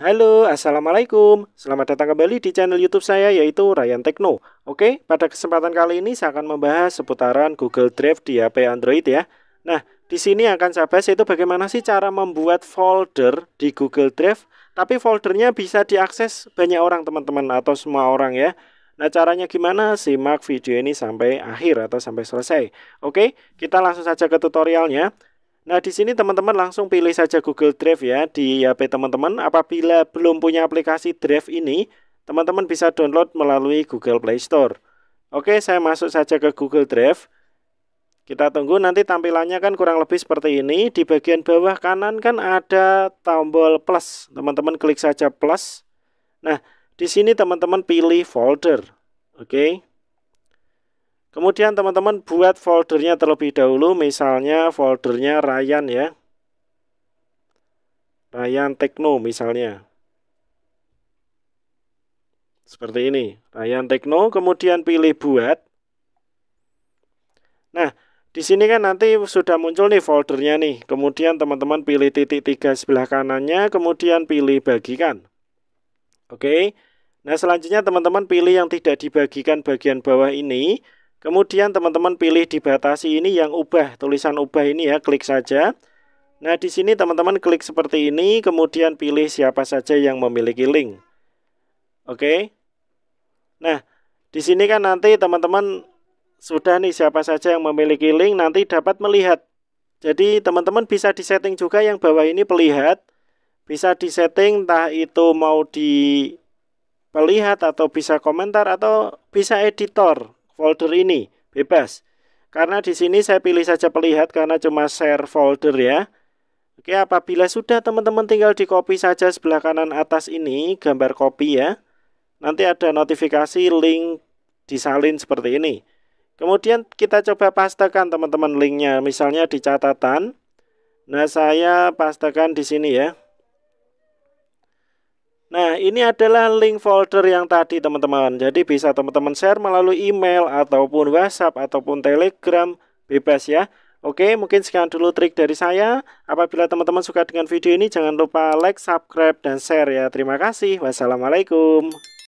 Halo, Assalamualaikum. Selamat datang kembali di channel YouTube saya yaitu Ryan Tekno. Oke, pada kesempatan kali ini saya akan membahas seputaran Google Drive di HP Android ya. Nah, di sini akan saya bahas itu bagaimana sih cara membuat folder di Google Drive, tapi foldernya bisa diakses banyak orang teman-teman atau semua orang ya. Nah, caranya gimana? Simak video ini sampai akhir atau sampai selesai. Oke, kita langsung saja ke tutorialnya. Nah, di sini teman-teman langsung pilih saja Google Drive ya di HP teman-teman. Apabila belum punya aplikasi Drive ini, teman-teman bisa download melalui Google Play Store. Oke, saya masuk saja ke Google Drive. Kita tunggu nanti tampilannya kan kurang lebih seperti ini. Di bagian bawah kanan kan ada tombol plus. Teman-teman klik saja plus. Nah, di sini teman-teman pilih folder. Oke. Kemudian teman-teman buat foldernya terlebih dahulu, misalnya foldernya Ryan ya. Ryan Tekno misalnya. Seperti ini, Ryan Tekno, kemudian pilih buat. Nah, di sini kan nanti sudah muncul nih foldernya nih. Kemudian teman-teman pilih titik tiga sebelah kanannya, kemudian pilih bagikan. Oke. Nah, selanjutnya teman-teman pilih yang tidak dibagikan bagian bawah ini Kemudian teman-teman pilih dibatasi ini yang ubah, tulisan ubah ini ya, klik saja. Nah, di sini teman-teman klik seperti ini, kemudian pilih siapa saja yang memiliki link. Oke. Nah, di sini kan nanti teman-teman sudah nih siapa saja yang memiliki link nanti dapat melihat. Jadi teman-teman bisa disetting juga yang bawah ini pelihat. Bisa disetting entah itu mau di pelihat atau bisa komentar atau bisa editor folder ini bebas. Karena di sini saya pilih saja pelihat karena cuma share folder ya. Oke, apabila sudah teman-teman tinggal di copy saja sebelah kanan atas ini gambar copy ya. Nanti ada notifikasi link disalin seperti ini. Kemudian kita coba pastekan teman-teman linknya, misalnya di catatan. Nah, saya pastekan di sini ya. Nah, ini adalah link folder yang tadi teman-teman. Jadi bisa teman-teman share melalui email ataupun WhatsApp ataupun Telegram bebas ya. Oke, mungkin sekian dulu trik dari saya. Apabila teman-teman suka dengan video ini jangan lupa like, subscribe dan share ya. Terima kasih. Wassalamualaikum.